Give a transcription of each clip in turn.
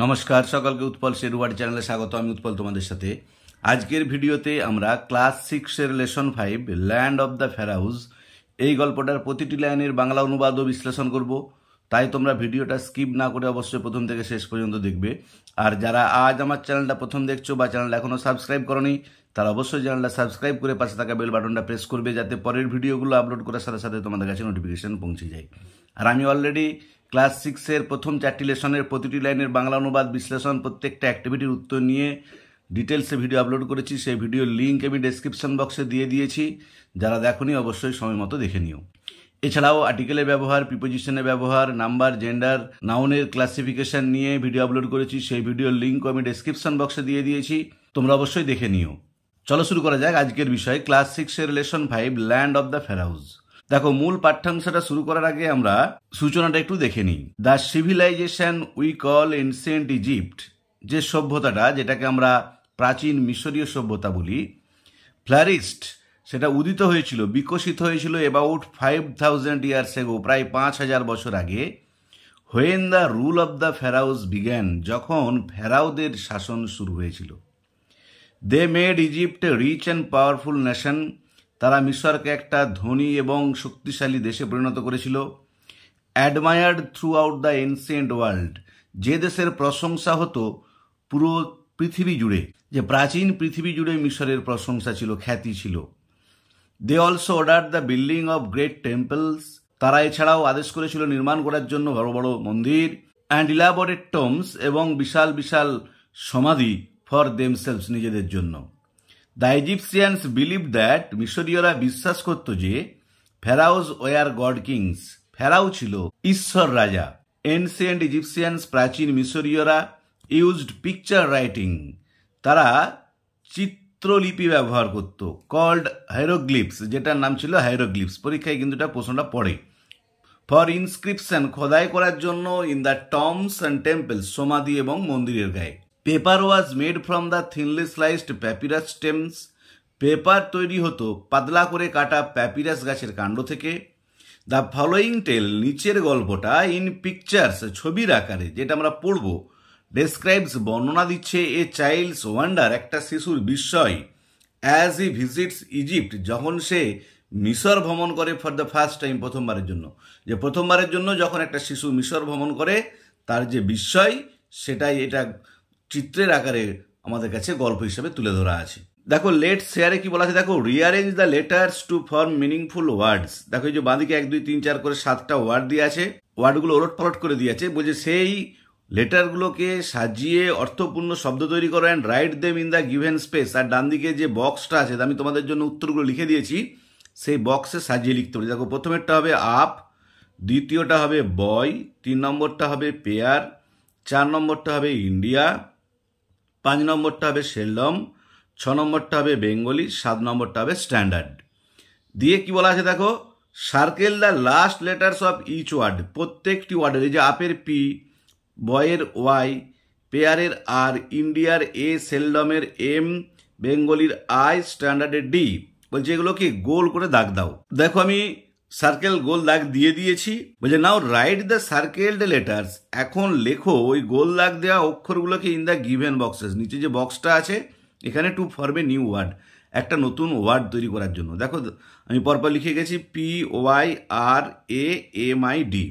নমস্কার সকলকে উৎপল শের চ্যানেলে স্বাগত আমি উৎপল তোমাদের সাথে আজকের ভিডিওতে আমরা ক্লাস সিক্সের lesson five land of the ফেরাউজ এই গল্পটার প্রতিটি লাইনের বাংলা অনুবাদ ও বিশ্লেষণ করব তাই তোমরা ভিডিওটা স্কিপ না করে অবশ্যই প্রথম থেকে শেষ পর্যন্ত দেখবে আর যারা আজ আমার চ্যানেলটা প্রথম দেখছো বা চ্যানেলটা এখনও সাবস্ক্রাইব করনি তারা অবশ্যই চ্যানেলটা সাবস্ক্রাইব করে পাশে থাকা বেল বাটনটা প্রেস করবে যাতে পরের ভিডিওগুলো আপলোড করার সাথে সাথে তোমাদের কাছে নোটিফিকেশান পৌঁছে যায় আর আমি অলরেডি ক্লাস সিক্সের প্রথম চারটি লেসনের প্রতিটি লাইনের বাংলা অনুবাদ বিশ্লেষণ প্রত্যেকটা অ্যাক্টিভিটির উত্তর নিয়ে ডিটেলসে ভিডিও আপলোড করেছি সেই ভিডিওর লিঙ্ক আমি ডেসক্রিপশন বক্সে দিয়ে দিয়েছি যারা দেখনি অবশ্যই সময় মতো দেখে নিও এছাড়াও আর্টিকেলের ব্যবহার প্রিপোজিশনের ব্যবহার নাম্বার জেন্ডার নাউনের ক্লাসিফিকেশন নিয়ে ভিডিও আপলোড করেছি সেই ভিডিওর লিঙ্কও আমি ডেসক্রিপশন বক্সে দিয়ে দিয়েছি তোমরা অবশ্যই দেখে নিও চলো শুরু করা যাক আজকের বিষয় ক্লাস সিক্সের lesson five land of the Pharaohs দেখো মূল পাঠ্যাংশটা শুরু করার আগে আমরা সূচনাটা একটু দেখে নিই the civilization we call ancient Egypt যে সভ্যতাটা যেটাকে আমরা প্রাচীন মিশরীয় সভ্যতা বলি ফ্লারিস্ট সেটা উদিত হয়েছিল বিকশিত হয়েছিল about five thousand years ago প্রায় পাঁচ হাজার বছর আগে when the rule of the Pharaohs বিজ্ঞান যখন ফেরাউদের শাসন শুরু হয়েছিল they made Egypt rich and powerful nation তারা মিশরকে একটা ধনী এবং শক্তিশালী দেশে পরিণত করেছিল admired throughout the ancient world যে দেশের প্রশংসা হতো পুরো পৃথিবী জুড়ে যে প্রাচীন পৃথিবী জুড়ে মিশরের প্রশংসা ছিল খ্যাতি ছিল they also order the building of great temples তারা এছাড়াও আদেশ করেছিল নির্মাণ করার জন্য বড় বড় মন্দির অ্যান্ড ইলাবরেট টমস এবং বিশাল বিশাল সমাধি ফর দেমসেলস নিজেদের জন্য দ্য ইজিপসিয়ানস বিলিভ দ্যাট মিশরীয়রা বিশ্বাস করত যে ফেরাউজ ওয়ার গড কিংস ফেরাও ছিল ঈশ্বর রাজা এনসিয়েন্ট ইজিপসিয়ানস প্রাচীন মিশরীয়রা ইউজড পিকচার রাইটিং তারা চিত্র চিত্রলিপি ব্যবহার করত কল্ড হাইরোগ্লিপস যেটার নাম ছিল হাইরোগ্লিপস পরীক্ষায় কিন্তু এটা প্রশ্নটা পড়ে ফর ইনস্ক্রিপশন খোদাই করার জন্য in the tombs and temples সমাধি এবং মন্দিরের গায়ে paper was made from the thinly sliced papyrus stems পেপার তৈরি হতো পাতলা করে কাটা প্যাপিরাস গাছের কাণ্ড থেকে দ্য ফলোয়িং টেল নিচের গল্পটা ইন পিকচার্স ছবির আকারে যেটা আমরা পড়বো ডেসক্রাইবস বর্ণনা দিচ্ছে এ চাইল্ডস ওয়ান্ডার একটা শিশুর বিস্ময় অ্যাজ ই ভিজিটস ইজিপ্ট যখন সে মিশর ভ্রমণ করে ফর দ্য ফার্স্ট টাইম প্রথমবারের জন্য যে প্রথমবারের জন্য যখন একটা শিশু মিশর ভ্রমণ করে তার যে বিস্ময় সেটাই এটা চিত্রের আকারে আমাদের কাছে গল্প হিসেবে তুলে ধরা আছে দেখো লেট শেয়ারে কি বলা আছে দেখো rearrange the letters to form meaningful words দেখো এই যে বাঁদিকে এক দুই তিন চার করে সাতটা ওয়ার্ড দিয়ে আছে ওয়ার্ডগুলো ওলট পালট করে দিয়েছে বলছে সেই লেটারগুলোকে সাজিয়ে অর্থপূর্ণ শব্দ তৈরি করো and write them in the given space আর ডান দিকে যে বক্সটা আছে আমি তোমাদের জন্য উত্তরগুলো লিখে দিয়েছি সেই বক্সে সাজিয়ে লিখতে পারি দেখো প্রথমেরটা হবে আপ দ্বিতীয়টা হবে বয় তিন নম্বরটা হবে পেয়ার চার নম্বরটা হবে ইন্ডিয়া পাঁচ নম্বরটা হবে সেলম ছ নম্বরটা হবে বেঙ্গলি সাত নম্বরটা হবে স্ট্যান্ডার্ড দিয়ে কি বলা আছে দেখো circle the last letters of each word প্রত্যেকটি ওয়ার্ডের এই যে আপের পি বয়ের ওয়াই পেয়ারের আর ইন্ডিয়ার এ সেলডমের এম বেঙ্গলির আই স্ট্যান্ডার্ডের ডি বলছে এগুলোকে গোল করে দাগ দাও দেখো আমি সার্কেল গোল দাগ দিয়ে দিয়েছি বলছে now write the circle the letters এখন লেখো ওই গোল দাগ দেওয়া অক্ষরগুলোকে ইন দ্য গিভেন বক্সেস নিচে যে বক্সটা আছে এখানে টু ফর্মে নিউ ওয়ার্ড একটা নতুন ওয়ার্ড তৈরি করার জন্য দেখো আমি পরপর লিখে গেছি P Y R A M I D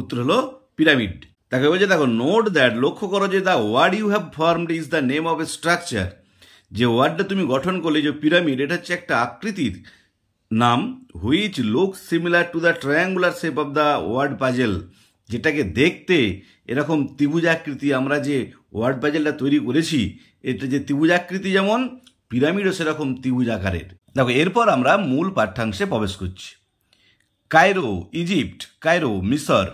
উত্তর হলো পিরামিড তাকে বলছে দেখো নোট দ্যাট লক্ষ্য করো যে the word you have formed is the name of a structure যে ওয়ার্ডটা তুমি গঠন করলে যে পিরামিড এটা হচ্ছে একটা আকৃতির নাম which look similar to the triangular shape of the word puzzle যেটাকে দেখতে এরকম ত্রিভুজাকৃতি আমরা যে ওয়ার্ড পাজেলটা তৈরি করেছি এটা যে ত্রিভুজাকৃতি যেমন পিরামিডও সেরকম ত্রিভুজ আকারের দেখো এরপর আমরা মূল পাঠ্যাংশে প্রবেশ করছি কায়রো ইজিপ্ট কায়রো মিশর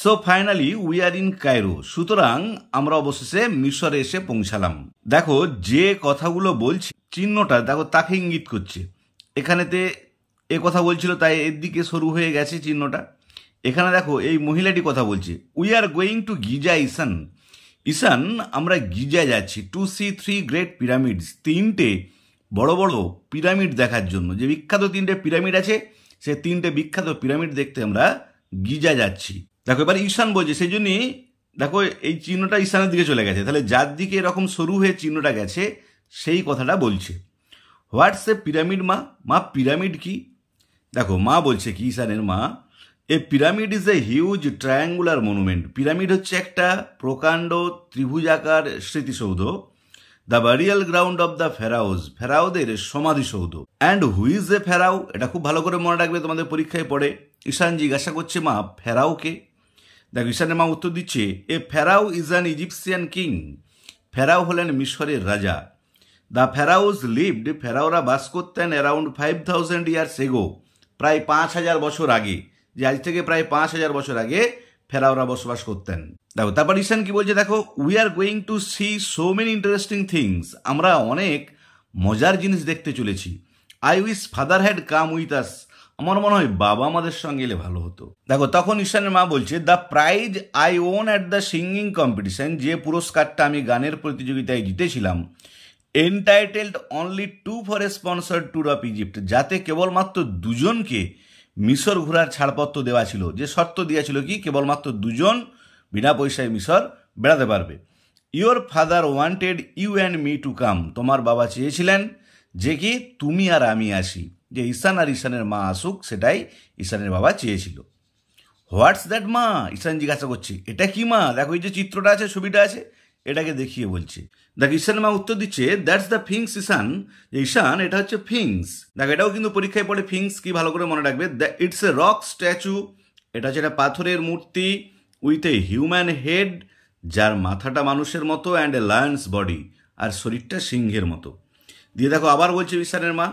so finally we are in Cairo সুতরাং আমরা অবশেষে মিশরে এসে পৌঁছালাম দেখো যে কথাগুলো বলছি চিহ্নটা দেখো তাকে ইঙ্গিত করছে এখানেতে এ কথা বলছিল তাই এর দিকে সরু হয়ে গেছে চিহ্নটা এখানে দেখো এই মহিলাটি কথা বলছে we are going to Giza Ishan Ishan আমরা গিজা যাচ্ছি to see three great pyramids তিনটে বড় বড় পিরামিড দেখার জন্য যে বিখ্যাত তিনটে পিরামিড আছে সে তিনটে বিখ্যাত পিরামিড দেখতে আমরা গিজা যাচ্ছি দেখো এবার ঈশান বলছে সেই জন্যই দেখো এই চিহ্নটা ঈশানের দিকে চলে গেছে তাহলে যার দিকে এরকম সরু হয়ে চিহ্নটা গেছে সেই কথাটা বলছে হোয়াটস এ পিরামিড মা মা পিরামিড কি দেখো মা বলছে কি ঈশানের মা a pyramid is a huge triangular monument pyramid হচ্ছে একটা প্রকাণ্ড ত্রিভুজাকার স্মৃতিসৌধ the burial ground of the Pharaohs ফেরাউদের সমাধিসৌধ অ্যান্ড হুইজ এ ফেরাও এটা খুব ভালো করে মনে রাখবে তোমাদের পরীক্ষায় পড়ে ঈশান জিজ্ঞাসা করছে মা ফেরাওকে দেখো ঈশানের মা উত্তর দিচ্ছে a Pharaoh is an Egyptian king ফেরাও হলেন মিশরের রাজা দ্য ফেরাউজ লিভড ফেরাওরা বাস করতেন around five thousand years ago প্রায় পাঁচ হাজার বছর আগে যে আজ থেকে প্রায় পাঁচ হাজার বছর আগে ফেরাওরা বসবাস করতেন দেখো তারপর ঈশান কি বলছে দেখো we are going to see so many interesting things আমরা অনেক মজার জিনিস দেখতে চলেছি I wish father had come with us আমার মনে হয় বাবা আমাদের সঙ্গে এলে ভালো হতো দেখো তখন ঈশানের মা বলছে the prize I won at the singing competition যে পুরস্কারটা আমি গানের প্রতিযোগিতায় জিতেছিলাম entitled only two for a sponsor tour of Egypt যাতে কেবলমাত্র দুজনকে মিশর ঘোরার ছাড়পত্র দেওয়া ছিল যে শর্ত দেওয়া ছিল কি কেবলমাত্র দুজন বিনা পয়সায় মিশর বেড়াতে পারবে your father wanted you and me to come তোমার বাবা চেয়েছিলেন যে কি তুমি আর আমি আসি যে ঈশান আর ঈশানের মা আসুক সেটাই ঈশানের বাবা চেয়েছিল হোয়াটস দ্যাট মা ঈশান জিজ্ঞাসা করছে এটা কি মা দেখো এই যে চিত্রটা আছে ছবিটা আছে এটাকে দেখিয়ে বলছে দেখ ঈশান মা উত্তর দিচ্ছে দ্যাটস দ্য ফিংস ঈশান ঈশান এটা হচ্ছে ফিংস দেখ এটাও কিন্তু পরীক্ষায় পড়ে ফিংস কি ভালো করে মনে রাখবে ইটস এ রক স্ট্যাচু এটা হচ্ছে একটা পাথরের মূর্তি উইথ এ হিউম্যান হেড যার মাথাটা মানুষের মতো অ্যান্ড এ লায়ন্স বডি আর শরীরটা সিংহের মতো দিয়ে দেখো আবার বলছে ঈশানের মা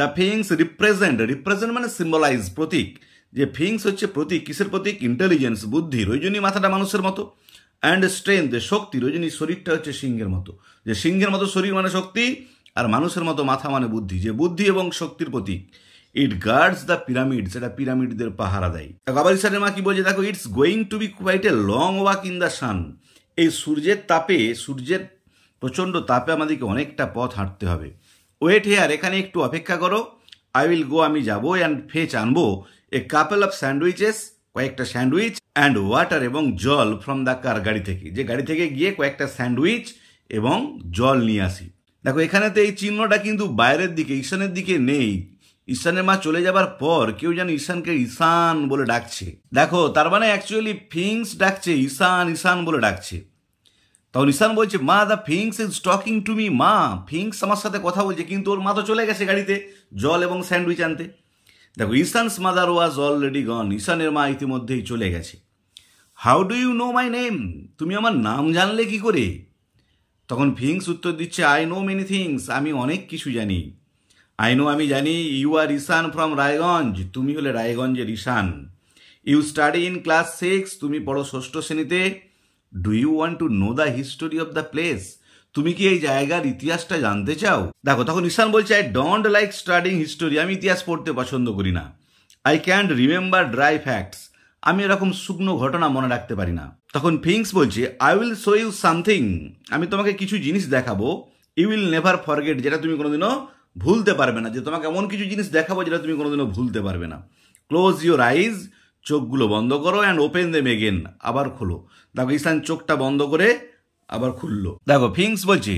দ্য ফিংস রিপ্রেজেন্ট রিপ্রেজেন্ট মানে সিম্বলাইজ প্রতীক যে ফিংস হচ্ছে প্রতীক কিসের প্রতীক ইন্টেলিজেন্স বুদ্ধি রজনী মাথাটা মানুষের মতো অ্যান্ড স্ট্রেংথ শক্তি রজনী শরীরটা হচ্ছে সিংহের মতো যে সিংহের মতো শরীর মানে শক্তি আর মানুষের মতো মাথা মানে বুদ্ধি যে বুদ্ধি এবং শক্তির প্রতীক ইট গার্ডস দ্য পিরামিড সেটা পিরামিডদের পাহারা দেয় সারের মা কি বলছে দেখো it's going to be quite a long walk in the sun এই সূর্যের তাপে সূর্যের প্রচণ্ড তাপে আমাদেরকে অনেকটা পথ হাঁটতে হবে ওয়েট হেয়ার এখানে একটু অপেক্ষা করো আই উইল গো আমি যাবো অ্যান্ড ফেচ আনবো এ কাপেল অফ স্যান্ডউইচেস কয়েকটা স্যান্ডউইচ অ্যান্ড ওয়াটার এবং জল ফ্রম দ্য কার গাড়ি থেকে যে গাড়ি থেকে গিয়ে কয়েকটা স্যান্ডউইচ এবং জল নিয়ে আসি দেখো এখানে তো এই চিহ্নটা কিন্তু বাইরের দিকে ঈশানের দিকে নেই ঈশানের মা চলে যাবার পর কেউ যেন ঈশানকে ঈশান বলে ডাকছে দেখো তার মানে অ্যাকচুয়ালি ফিংস ডাকছে ঈশান ঈশান বলে ডাকছে তখন ঈশান বলছে মা the Sphinx is talking to me মা ফিংস আমার সাথে কথা বলছে কিন্তু ওর মা তো চলে গেছে গাড়িতে জল এবং স্যান্ডউইচ আনতে দেখো ইসানস মাদার ওয়াজ অলরেডি গন ঈশানের মা ইতিমধ্যেই চলে গেছে how do you know my name তুমি আমার নাম জানলে কি করে তখন ফিংস উত্তর দিচ্ছে আই নো মেনি থিংস আমি অনেক কিছু জানি আই নো আমি জানি you are Ishaan from Raiganj তুমি হলে রায়গঞ্জের Ishaan you study in class six তুমি পড়ো ষষ্ঠ শ্রেণীতে do you want to know the history of the place তুমি কি এই জায়গার ইতিহাসটা জানতে চাও দেখো তখন ঈশান বলছে I don't like studying history আমি ইতিহাস পড়তে পছন্দ করি না I can't remember dry facts আমি এরকম শুকনো ঘটনা মনে রাখতে পারি না তখন ফিংস বলছে I will show you something আমি তোমাকে কিছু জিনিস দেখাবো ইউ উইল নেভার ফরগেট যেটা তুমি কোনোদিনও ভুলতে পারবে না যে তোমাকে এমন কিছু জিনিস দেখাবো যেটা তুমি কোনোদিনও ভুলতে পারবে না ক্লোজ ইউর আইজ চোখগুলো বন্ধ করো অ্যান্ড ওপেন দেম এগেন আবার খোলো দেখো ইসান চোখটা বন্ধ করে আবার খুললো দেখো ফিংস বলছে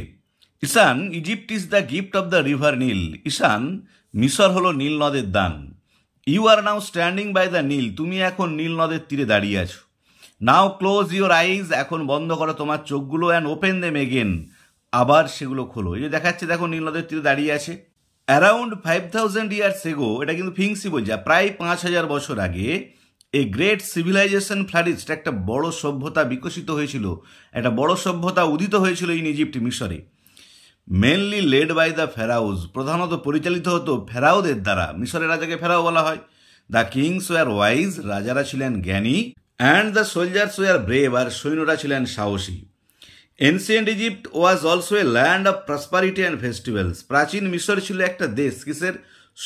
Ishaan Egypt is the gift of the river Nile Ishaan মিশর হলো নীল নদের দান you are now standing by the Nile তুমি এখন নীল নদের তীরে দাঁড়িয়ে আছো নাও ক্লোজ ইউর আইজ এখন বন্ধ করো তোমার চোখগুলো অ্যান্ড ওপেন দেম এগেন আবার সেগুলো খোলো এই যে দেখাচ্ছে দেখো নীল নদের তীরে দাঁড়িয়ে আছে around five thousand years ago এটা কিন্তু ফিংসি বলছে প্রায় পাঁচ হাজার বছর আগে এ গ্রেট সিভিলাইজেশন ফ্লারিস্ট একটা বড় সভ্যতা বিকশিত হয়েছিল একটা বড় সভ্যতা উদিত হয়েছিল ইন ইজিপ্ট মিশরে mainly led by the pharaohs প্রধানত পরিচালিত হতো ফেরাউদের দ্বারা মিশরের রাজাকে ফেরাও বলা হয় দ্য কিংস ওয়ার ওয়াইজ রাজারা ছিলেন জ্ঞানী and the soldiers were brave আর সৈন্যরা ছিলেন সাহসী ancient Egypt was also a land of prosperity and festivals প্রাচীন মিশর ছিল একটা দেশ কিসের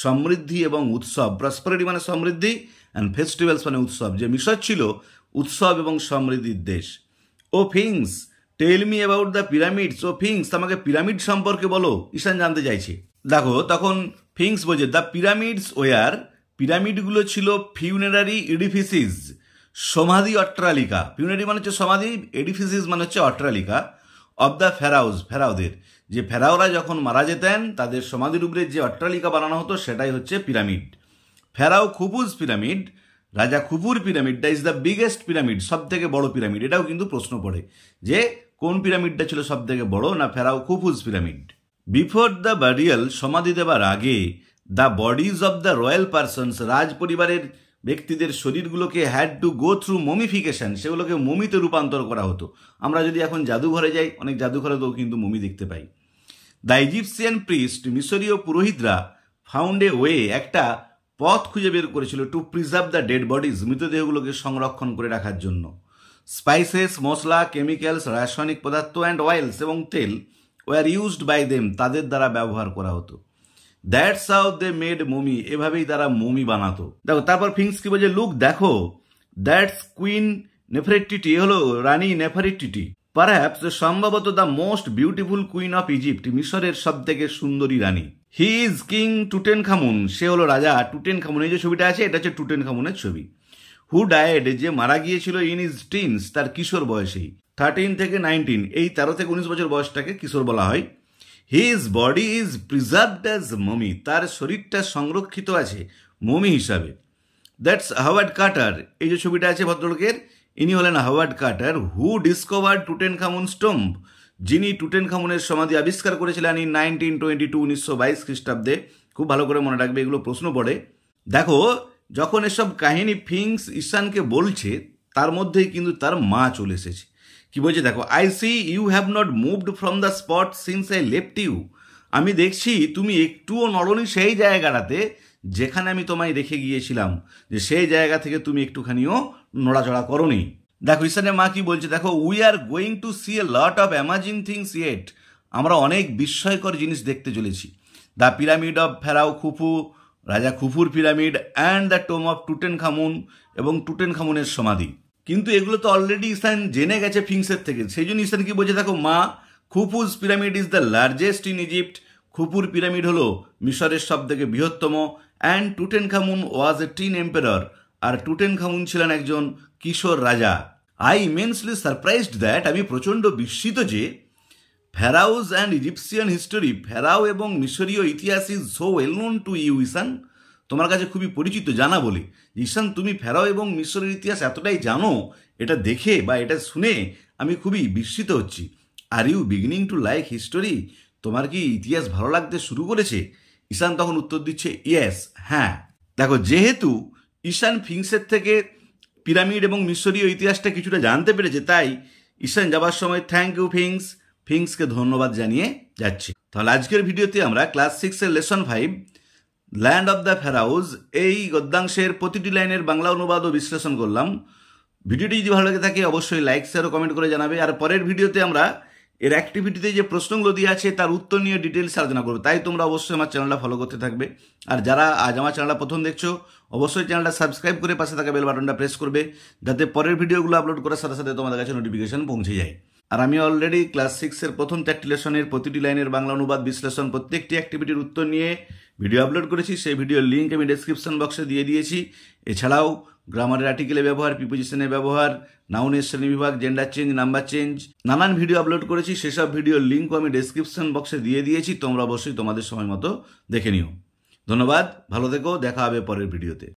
সমৃদ্ধি এবং উৎসব প্রসপারিটি মানে সমৃদ্ধি অ্যান্ড ফেস্টিভ্যালস মানে উৎসব যে মিশর ছিল উৎসব এবং সমৃদ্ধির দেশ ও Sphinx tell me about the pyramids ও ফিংস আমাকে পিরামিড সম্পর্কে বলো ঈশান জানতে চাইছে দেখো তখন ফিংস বোঝে দ্য পিরামিডস ওয়ার পিরামিডগুলো ছিল ফিউনেরারি এডিফিসিস সমাধি অট্রালিকা ফিউনেরি মানে হচ্ছে সমাধি এডিফিসিস মানে হচ্ছে অট্রালিকা অব দ্য ফেরাউজ ফেরাউদের যে ফেরাওরা যখন মারা যেতেন তাদের সমাধির উপরে যে অট্টালিকা বানানো হতো সেটাই হচ্ছে পিরামিড ফেরাও খুবুজ পিরামিড রাজা খুপুর পিরামিডটা ইজ দ্য বিগেস্ট পিরামিড সব থেকে বড় পিরামিড এটাও কিন্তু প্রশ্ন পড়ে যে কোন পিরামিডটা ছিল সব থেকে বড় না pharaoh Khufu's pyramid before the burial সমাধি দেবার আগে the bodies of the royal persons রাজ পরিবারের ব্যক্তিদের শরীরগুলোকে had to go through mummification সেগুলোকে মমিতে রূপান্তর করা হতো আমরা যদি এখন জাদুঘরে যাই অনেক জাদুঘরে তো কিন্তু মমি দেখতে পাই দ্য ইজিপসিয়ান প্রিস্ট মিশরীয় পুরোহিতরা ফাউন্ড এ ওয়ে একটা পথ খুঁজে বের করেছিল to preserve the dead bodies মৃতদেহগুলোকে সংরক্ষণ করে রাখার জন্য স্পাইসেস মশলা কেমিক্যালস রাসায়নিক পদার্থ অ্যান্ড অয়েলস এবং তেল ওয়ার ইউজড বাই দেম তাদের দ্বারা ব্যবহার করা হতো that's how they made mummy এভাবেই তারা মমি বানাতো দেখো তারপর ফিংস কি বলছে লুক দেখো দ্যাটস কুইন নেফারিটিটি হলো রানী নেফারিটিটি পারহ্যাপস সম্ভবত the most beautiful queen of Egypt মিশরের সব থেকে সুন্দরী রানী হি ইজ কিং টুটেন খামুন সে হলো রাজা টুটেন খামুন এই যে ছবিটা আছে এটা হচ্ছে টুটেন খামুনের ছবি হু ডায়েড যে মারা গিয়েছিল ইন ইজ টিনস তার কিশোর বয়সেই থার্টিন থেকে নাইনটিন এই তেরো থেকে উনিশ বছর বয়সটাকে কিশোর বলা হয় his body is preserved as mummy তার শরীরটা সংরক্ষিত আছে মমি হিসাবে দ্যাটস হাওয়ার্ড কাটার এই যে ছবিটা আছে ভদ্রলোকের ইনি হলেন Howard Carter who discover Tutankhamun tomb যিনি টুটেন খামনের সমাধি আবিষ্কার করেছিলেন ইন নাইনটিন টোয়েন্টি টু উনিশশো বাইশ খ্রিস্টাব্দে খুব ভালো করে মনে রাখবে এগুলো প্রশ্ন পড়ে দেখো যখন এসব কাহিনী ফিংস ঈশানকে বলছে তার মধ্যেই কিন্তু তার মা চলে এসেছে কি বলছে দেখো I see you have not moved from the spot since I left you আমি দেখছি তুমি একটুও নড়নি সেই জায়গাটাতে যেখানে আমি তোমায় রেখে গিয়েছিলাম যে সেই জায়গা থেকে তুমি একটুখানিও নড়াচড়া করনি দেখো ঈশানের মা কি বলছে দেখো we are going to see a lot of amazing things yet আমরা অনেক বিস্ময়কর জিনিস দেখতে চলেছি the pyramid of pharaoh Khufu রাজা খুফুর পিরামিড and the tomb of Tutankhamun এবং টুটেন খামুনের সমাধি কিন্তু এগুলো তো অলরেডি ইসান জেনে গেছে ফিংসের থেকে সেই জন্য ইসান কি বলছে দেখো মা Khufu's pyramid is the largest in Egypt খুপুর পিরামিড হলো মিশরের সব থেকে বৃহত্তম and Tutankhamun was a teen emperor আর টুটেন খামুন ছিলেন একজন কিশোর রাজা আই ইমেন্সলি সারপ্রাইজড দ্যাট আমি প্রচণ্ড বিস্মিত যে ফ্যারাউজ অ্যান্ড ইজিপসিয়ান হিস্টোরি ফেরাও এবং মিশরীয় ইতিহাস is so well known to you Ishaan তোমার কাছে খুবই পরিচিত জানা বলে ঈশান তুমি ফেরাও এবং মিশরের ইতিহাস এতটাই জানো এটা দেখে বা এটা শুনে আমি খুবই বিস্মিত হচ্ছি are you beginning to like history তোমার কি ইতিহাস ভালো লাগতে শুরু করেছে ঈশান তখন উত্তর দিচ্ছে ইয়েস হ্যাঁ দেখো যেহেতু ঈশান ফিংসের থেকে পিরামিড এবং মিশরীয় ইতিহাসটা কিছুটা জানতে পেরেছে তাই ঈশান যাবার সময় থ্যাংক ইউ ফিংস ফিংসকে ধন্যবাদ জানিয়ে যাচ্ছি তাহলে আজকের ভিডিওতে আমরা ক্লাস সিক্সের lesson five land of the ফেরাউজ এই গদ্যাংশের প্রতিটি লাইনের বাংলা অনুবাদ ও বিশ্লেষণ করলাম ভিডিওটি যদি ভালো লাগে থাকে অবশ্যই লাইক শেয়ার ও কমেন্ট করে জানাবে আর পরের ভিডিওতে আমরা এর অ্যাক্টিভিটিতে যে প্রশ্নগুলো দিয়ে আছে তার উত্তর নিয়ে ডিটেলস আলোচনা করবে তাই তোমরা অবশ্যই আমার চ্যানেলটা ফলো করতে থাকবে আর যারা আজ আমার চ্যানেলটা প্রথম দেখছো অবশ্যই চ্যানেলটা সাবস্ক্রাইব করে পাশে থাকা বেল বাটনটা প্রেস করবে যাতে পরের ভিডিওগুলো আপলোড করার সাথে সাথে তোমাদের কাছে নোটিফিকেশন পৌঁছে যায় আর আমি অলরেডি ক্লাস সিক্সের প্রথম চারটি লেসনের প্রতিটি লাইনের বাংলা অনুবাদ বিশ্লেষণ প্রত্যেকটি অ্যাক্টিভিটির উত্তর নিয়ে ভিডিও আপলোড করেছি সেই ভিডিওর লিঙ্ক আমি ডিসক্রিপশন বক্সে দিয়ে দিয়েছি এছাড়াও গ্রামারের আর্টিকেলে ব্যবহার প্রিপোজিশনের ব্যবহার নাউনের বিভাগ জেন্ডার চেঞ্জ নাম্বার চেঞ্জ নানান ভিডিও আপলোড করেছি সেসব ভিডিওর লিঙ্কও আমি ডিসক্রিপশন বক্সে দিয়ে দিয়েছি তোমরা অবশ্যই তোমাদের সময় মতো দেখে নিও ধন্যবাদ ভালো থেকো দেখা হবে পরের ভিডিওতে